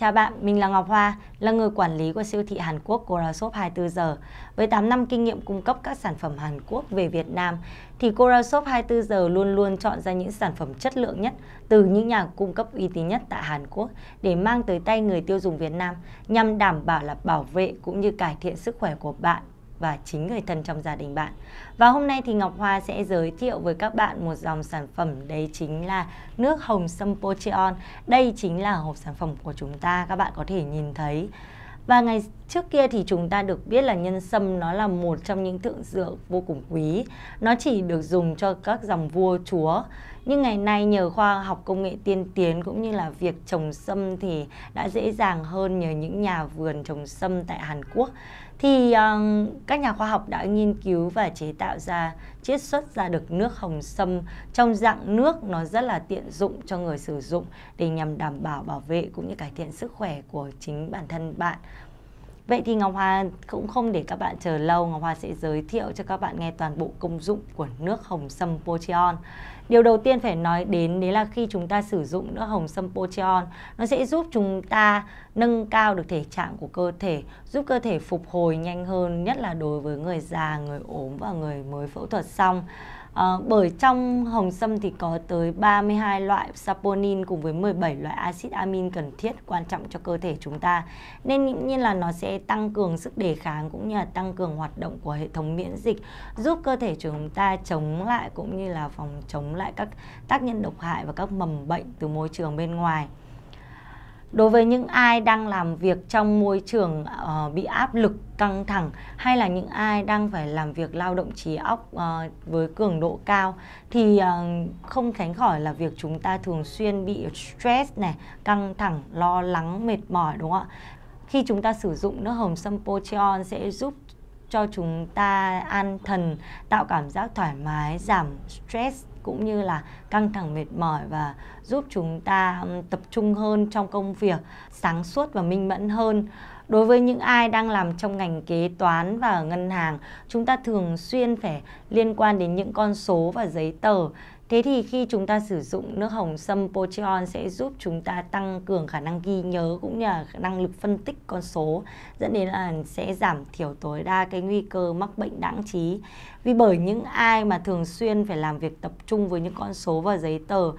Chào bạn, mình là Ngọc Hoa, là người quản lý của siêu thị Hàn Quốc Cora Shop 24 giờ. Với 8 năm kinh nghiệm cung cấp các sản phẩm Hàn Quốc về Việt Nam, thì Cora Shop 24 giờ luôn luôn chọn ra những sản phẩm chất lượng nhất từ những nhà cung cấp uy tín nhất tại Hàn Quốc để mang tới tay người tiêu dùng Việt Nam nhằm đảm bảo là bảo vệ cũng như cải thiện sức khỏe của bạn và chính người thân trong gia đình bạn. Và hôm nay thì Ngọc Hoa sẽ giới thiệu với các bạn một dòng sản phẩm đấy chính là nước hồng sâm Pocheon. Đây chính là hộp sản phẩm của chúng ta, các bạn có thể nhìn thấy. Và ngày trước kia thì chúng ta được biết là nhân sâm nó là một trong những thượng dược vô cùng quý. Nó chỉ được dùng cho các dòng vua chúa. Nhưng ngày nay nhờ khoa học công nghệ tiên tiến cũng như là việc trồng sâm thì đã dễ dàng hơn nhờ những nhà vườn trồng sâm tại Hàn Quốc thì um, các nhà khoa học đã nghiên cứu và chế tạo ra chiết xuất ra được nước hồng sâm trong dạng nước nó rất là tiện dụng cho người sử dụng để nhằm đảm bảo bảo vệ cũng như cải thiện sức khỏe của chính bản thân bạn Vậy thì Ngọc Hoa cũng không để các bạn chờ lâu, Ngọc Hoa sẽ giới thiệu cho các bạn nghe toàn bộ công dụng của nước hồng sâm Pocheon. Điều đầu tiên phải nói đến đấy là khi chúng ta sử dụng nước hồng sâm Pocheon, nó sẽ giúp chúng ta nâng cao được thể trạng của cơ thể, giúp cơ thể phục hồi nhanh hơn, nhất là đối với người già, người ốm và người mới phẫu thuật xong. À, bởi trong hồng sâm thì có tới 32 loại saponin cùng với 17 loại axit amin cần thiết quan trọng cho cơ thể chúng ta. Nên dĩ nhiên là nó sẽ tăng cường sức đề kháng cũng như là tăng cường hoạt động của hệ thống miễn dịch, giúp cơ thể chúng ta chống lại cũng như là phòng chống lại các tác nhân độc hại và các mầm bệnh từ môi trường bên ngoài đối với những ai đang làm việc trong môi trường uh, bị áp lực căng thẳng hay là những ai đang phải làm việc lao động trí óc uh, với cường độ cao thì uh, không tránh khỏi là việc chúng ta thường xuyên bị stress này căng thẳng lo lắng mệt mỏi đúng không ạ khi chúng ta sử dụng nước hồng sâm potion sẽ giúp cho chúng ta an thần tạo cảm giác thoải mái giảm stress cũng như là căng thẳng mệt mỏi và giúp chúng ta tập trung hơn trong công việc sáng suốt và minh mẫn hơn Đối với những ai đang làm trong ngành kế toán và ngân hàng, chúng ta thường xuyên phải liên quan đến những con số và giấy tờ. Thế thì khi chúng ta sử dụng nước hồng sâm Potion sẽ giúp chúng ta tăng cường khả năng ghi nhớ cũng như là năng lực phân tích con số dẫn đến là sẽ giảm thiểu tối đa cái nguy cơ mắc bệnh đáng trí. Vì bởi những ai mà thường xuyên phải làm việc tập trung với những con số và giấy tờ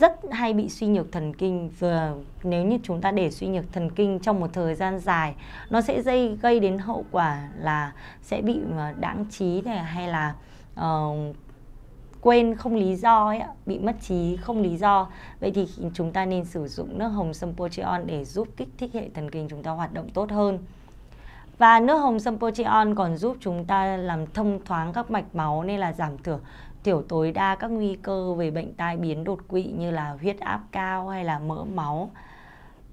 rất hay bị suy nhược thần kinh Vừa nếu như chúng ta để suy nhược thần kinh trong một thời gian dài nó sẽ dây gây đến hậu quả là sẽ bị ờ, đáng trí này hay là uh, quên không lý do ấy, bị mất trí không lý do vậy thì chúng ta nên sử dụng nước hồng sâm pocheon để giúp kích thích hệ thần kinh chúng ta hoạt động tốt hơn và nước hồng sâm pocheon còn giúp chúng ta làm thông thoáng các mạch máu nên là giảm thiểu thiểu tối đa các nguy cơ về bệnh tai biến đột quỵ như là huyết áp cao hay là mỡ máu.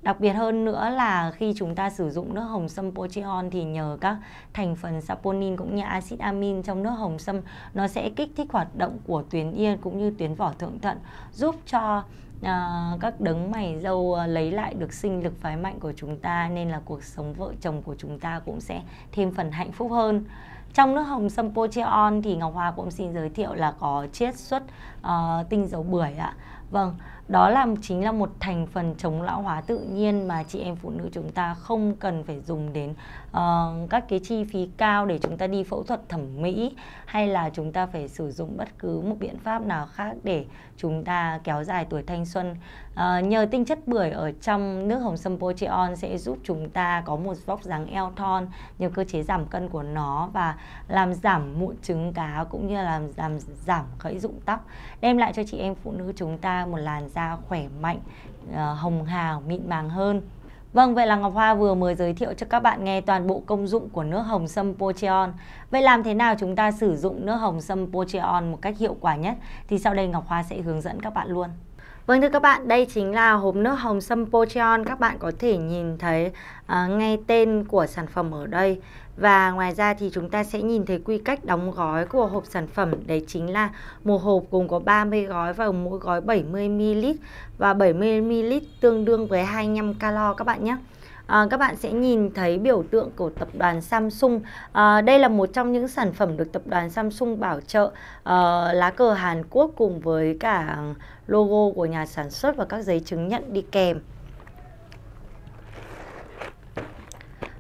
Đặc biệt hơn nữa là khi chúng ta sử dụng nước hồng sâm Potion thì nhờ các thành phần saponin cũng như axit amin trong nước hồng sâm nó sẽ kích thích hoạt động của tuyến yên cũng như tuyến vỏ thượng thận giúp cho à, các đấng mày dâu à, lấy lại được sinh lực phái mạnh của chúng ta nên là cuộc sống vợ chồng của chúng ta cũng sẽ thêm phần hạnh phúc hơn trong nước hồng sâm Sampocheon thì Ngọc Hoa cũng xin giới thiệu là có chiết xuất uh, tinh dầu bưởi ạ. Vâng, đó là chính là một thành phần chống lão hóa tự nhiên mà chị em phụ nữ chúng ta không cần phải dùng đến uh, các cái chi phí cao để chúng ta đi phẫu thuật thẩm mỹ hay là chúng ta phải sử dụng bất cứ một biện pháp nào khác để chúng ta kéo dài tuổi thanh xuân uh, nhờ tinh chất bưởi ở trong nước hồng sâm pocheon sẽ giúp chúng ta có một vóc dáng eo thon nhờ cơ chế giảm cân của nó và làm giảm mụn trứng cá cũng như là làm giảm giảm gãy rụng tóc đem lại cho chị em phụ nữ chúng ta một làn da da khỏe mạnh, ờ, hồng hào, mịn màng hơn. Vâng, vậy là Ngọc Hoa vừa mới giới thiệu cho các bạn nghe toàn bộ công dụng của nước hồng sâm Pocheon. Vậy làm thế nào chúng ta sử dụng nước hồng sâm Pocheon một cách hiệu quả nhất? Thì sau đây Ngọc Hoa sẽ hướng dẫn các bạn luôn. Vâng thưa các bạn, đây chính là hộp nước hồng sâm Pocheon. Các bạn có thể nhìn thấy uh, ngay tên của sản phẩm ở đây. Và ngoài ra thì chúng ta sẽ nhìn thấy quy cách đóng gói của hộp sản phẩm. Đấy chính là một hộp gồm có 30 gói và mỗi gói 70ml. Và 70ml tương đương với 25 calo các bạn nhé à, các bạn sẽ nhìn thấy biểu tượng của tập đoàn Samsung. À, đây là một trong những sản phẩm được tập đoàn Samsung bảo trợ à, lá cờ Hàn Quốc cùng với cả logo của nhà sản xuất và các giấy chứng nhận đi kèm.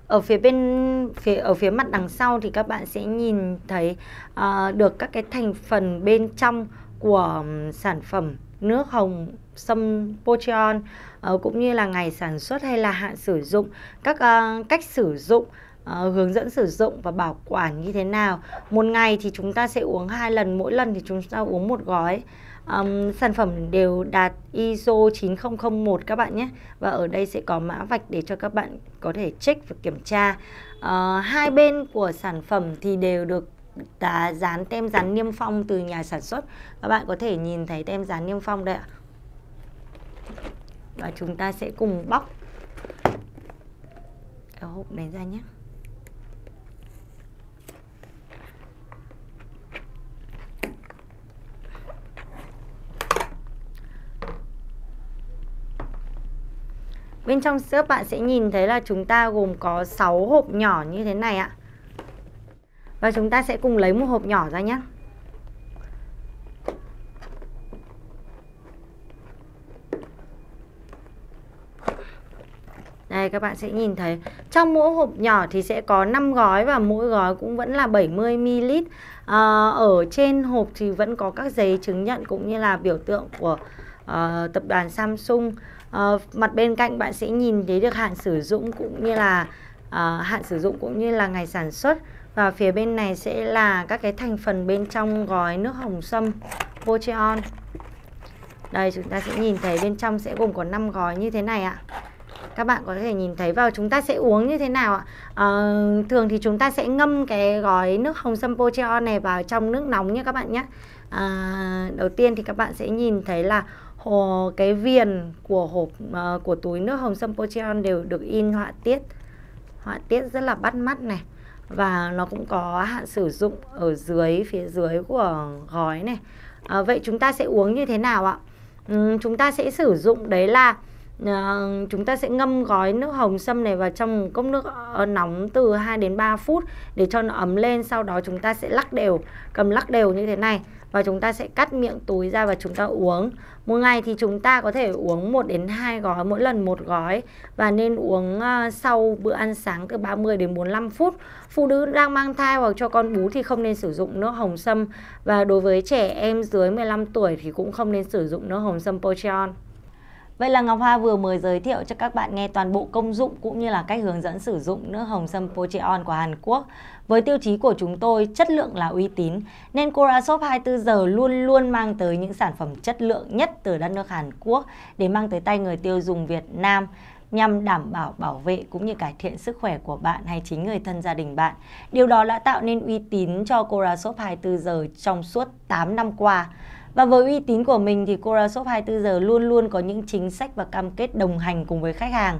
ở phía bên phía ở phía mặt đằng sau thì các bạn sẽ nhìn thấy uh, được các cái thành phần bên trong của sản phẩm nước hồng Symposium uh, ờ, cũng như là ngày sản xuất hay là hạn sử dụng, các uh, cách sử dụng Uh, hướng dẫn sử dụng và bảo quản như thế nào một ngày thì chúng ta sẽ uống hai lần mỗi lần thì chúng ta uống một gói um, sản phẩm đều đạt ISO 9001 các bạn nhé và ở đây sẽ có mã vạch để cho các bạn có thể check và kiểm tra uh, hai bên của sản phẩm thì đều được dán tem dán niêm phong từ nhà sản xuất các bạn có thể nhìn thấy tem dán niêm phong đây ạ và chúng ta sẽ cùng bóc cái hộp này ra nhé Bên trong các bạn sẽ nhìn thấy là chúng ta gồm có 6 hộp nhỏ như thế này ạ. Và chúng ta sẽ cùng lấy một hộp nhỏ ra nhé. các bạn sẽ nhìn thấy trong mỗi hộp nhỏ thì sẽ có 5 gói và mỗi gói cũng vẫn là 70ml. À, ờ, ở trên hộp thì vẫn có các giấy chứng nhận cũng như là biểu tượng của uh, tập đoàn Samsung. Uh, mặt bên cạnh bạn sẽ nhìn thấy được hạn sử dụng cũng như là uh, hạn sử dụng cũng như là ngày sản xuất và phía bên này sẽ là các cái thành phần bên trong gói nước hồng sâm Vocheon. Đây chúng ta sẽ nhìn thấy bên trong sẽ gồm có 5 gói như thế này ạ các bạn có thể nhìn thấy vào chúng ta sẽ uống như thế nào ạ à, thường thì chúng ta sẽ ngâm cái gói nước hồng sâm pocheo này vào trong nước nóng nha các bạn nhé à, đầu tiên thì các bạn sẽ nhìn thấy là hồ cái viền của hộp uh, của túi nước hồng sâm pocheo đều được in họa tiết họa tiết rất là bắt mắt này và nó cũng có hạn sử dụng ở dưới phía dưới của gói này à, vậy chúng ta sẽ uống như thế nào ạ ừ, chúng ta sẽ sử dụng đấy là Ờ, chúng ta sẽ ngâm gói nước hồng sâm này vào trong cốc nước ờ, nóng từ 2 đến 3 phút để cho nó ấm lên sau đó chúng ta sẽ lắc đều cầm lắc đều như thế này và chúng ta sẽ cắt miệng túi ra và chúng ta uống một ngày thì chúng ta có thể uống 1 đến 2 gói mỗi lần một gói và nên uống ờ, sau bữa ăn sáng từ 30 đến 45 phút phụ nữ đang mang thai hoặc cho con bú thì không nên sử dụng nước hồng sâm và đối với trẻ em dưới 15 tuổi thì cũng không nên sử dụng nước hồng sâm Pocheon Vậy là Ngọc Hoa vừa mới giới thiệu cho các bạn nghe toàn bộ công dụng cũng như là cách hướng dẫn sử dụng nước hồng sâm Pocheon của Hàn Quốc. Với tiêu chí của chúng tôi, chất lượng là uy tín, nên cora shop 24 giờ luôn luôn mang tới những sản phẩm chất lượng nhất từ đất nước Hàn Quốc để mang tới tay người tiêu dùng Việt Nam nhằm đảm bảo bảo vệ cũng như cải thiện sức khỏe của bạn hay chính người thân gia đình bạn. Điều đó đã tạo nên uy tín cho cora shop 24 giờ trong suốt 8 năm qua. Và với uy tín của mình thì Cora Shop 24 giờ luôn luôn có những chính sách và cam kết đồng hành cùng với khách hàng.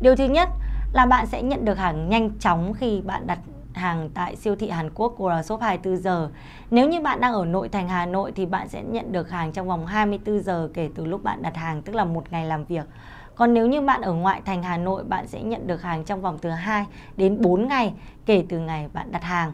Điều thứ nhất là bạn sẽ nhận được hàng nhanh chóng khi bạn đặt hàng tại siêu thị Hàn Quốc Cora Shop 24 giờ. Nếu như bạn đang ở nội thành Hà Nội thì bạn sẽ nhận được hàng trong vòng 24 giờ kể từ lúc bạn đặt hàng tức là một ngày làm việc. Còn nếu như bạn ở ngoại thành Hà Nội, bạn sẽ nhận được hàng trong vòng từ 2 đến 4 ngày kể từ ngày bạn đặt hàng.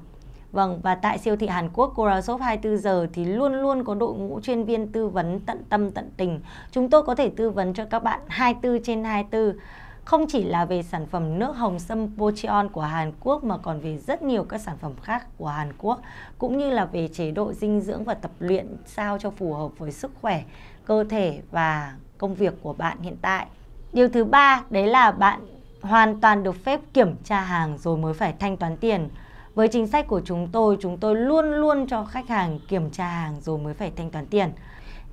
Vâng, và tại siêu thị Hàn Quốc Cora Shop 24 giờ thì luôn luôn có đội ngũ chuyên viên tư vấn tận tâm tận tình. Chúng tôi có thể tư vấn cho các bạn 24 trên 24 không chỉ là về sản phẩm nước hồng sâm Pocheon của Hàn Quốc mà còn về rất nhiều các sản phẩm khác của Hàn Quốc cũng như là về chế độ dinh dưỡng và tập luyện sao cho phù hợp với sức khỏe, cơ thể và công việc của bạn hiện tại. Điều thứ ba đấy là bạn hoàn toàn được phép kiểm tra hàng rồi mới phải thanh toán tiền. Với chính sách của chúng tôi, chúng tôi luôn luôn cho khách hàng kiểm tra hàng rồi mới phải thanh toán tiền.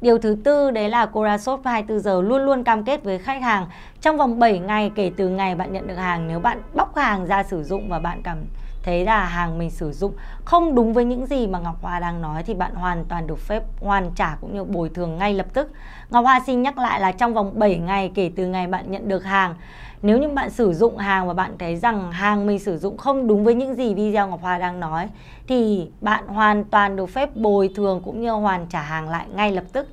Điều thứ tư đấy là Corashop 24 giờ luôn luôn cam kết với khách hàng trong vòng 7 ngày kể từ ngày bạn nhận được hàng nếu bạn bóc hàng ra sử dụng và bạn cảm thấy là hàng mình sử dụng không đúng với những gì mà Ngọc Hoa đang nói thì bạn hoàn toàn được phép hoàn trả cũng như bồi thường ngay lập tức. Ngọc Hoa xin nhắc lại là trong vòng 7 ngày kể từ ngày bạn nhận được hàng nếu như bạn sử dụng hàng và bạn thấy rằng hàng mình sử dụng không đúng với những gì video Ngọc Hoa đang nói thì bạn hoàn toàn được phép bồi thường cũng như hoàn trả hàng lại ngay lập tức.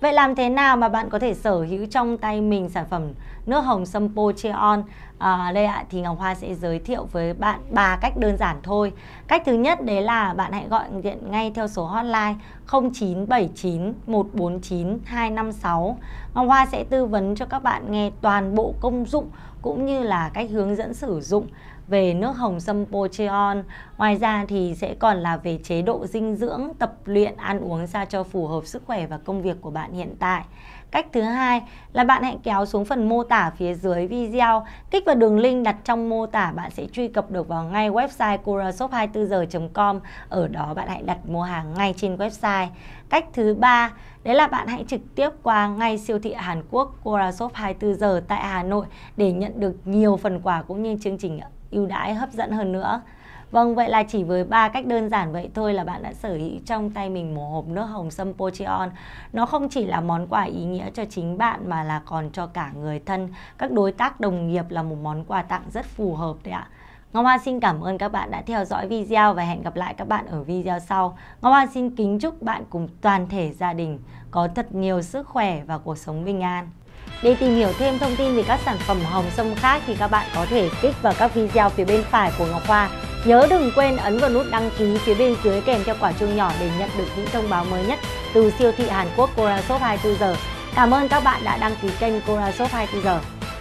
Vậy làm thế nào mà bạn có thể sở hữu trong tay mình sản phẩm nước hồng Sampo Cheon à, đây ạ thì ngọc hoa sẽ giới thiệu với bạn ba cách đơn giản thôi cách thứ nhất đấy là bạn hãy gọi điện ngay theo số hotline 0979 149 256 ngọc hoa sẽ tư vấn cho các bạn nghe toàn bộ công dụng cũng như là cách hướng dẫn sử dụng về nước hồng sâm pocheon Ngoài ra thì sẽ còn là về chế độ dinh dưỡng, tập luyện, ăn uống sao cho phù hợp sức khỏe và công việc của bạn hiện tại. Cách thứ hai là bạn hãy kéo xuống phần mô tả phía dưới video, kích vào đường link đặt trong mô tả bạn sẽ truy cập được vào ngay website curashop24giờ.com. Ở đó bạn hãy đặt mua hàng ngay trên website. Cách thứ ba đấy là bạn hãy trực tiếp qua ngay siêu thị Hàn Quốc Kurashop 24 giờ tại Hà Nội để nhận được nhiều phần quà cũng như chương trình ưu đãi hấp dẫn hơn nữa. Vâng, vậy là chỉ với ba cách đơn giản vậy thôi là bạn đã sở hữu trong tay mình một hộp nước hồng sâm Pocheon. Nó không chỉ là món quà ý nghĩa cho chính bạn mà là còn cho cả người thân, các đối tác đồng nghiệp là một món quà tặng rất phù hợp đấy ạ. Ngọc Hoa xin cảm ơn các bạn đã theo dõi video và hẹn gặp lại các bạn ở video sau. Ngọc Hoa xin kính chúc bạn cùng toàn thể gia đình có thật nhiều sức khỏe và cuộc sống bình an. Để tìm hiểu thêm thông tin về các sản phẩm hồng sâm khác thì các bạn có thể kích vào các video phía bên phải của Ngọc Hoa. Nhớ đừng quên ấn vào nút đăng ký phía bên dưới kèm theo quả chuông nhỏ để nhận được những thông báo mới nhất từ siêu thị Hàn Quốc CoraShop 24 giờ. Cảm ơn các bạn đã đăng ký kênh CoraShop 24 giờ.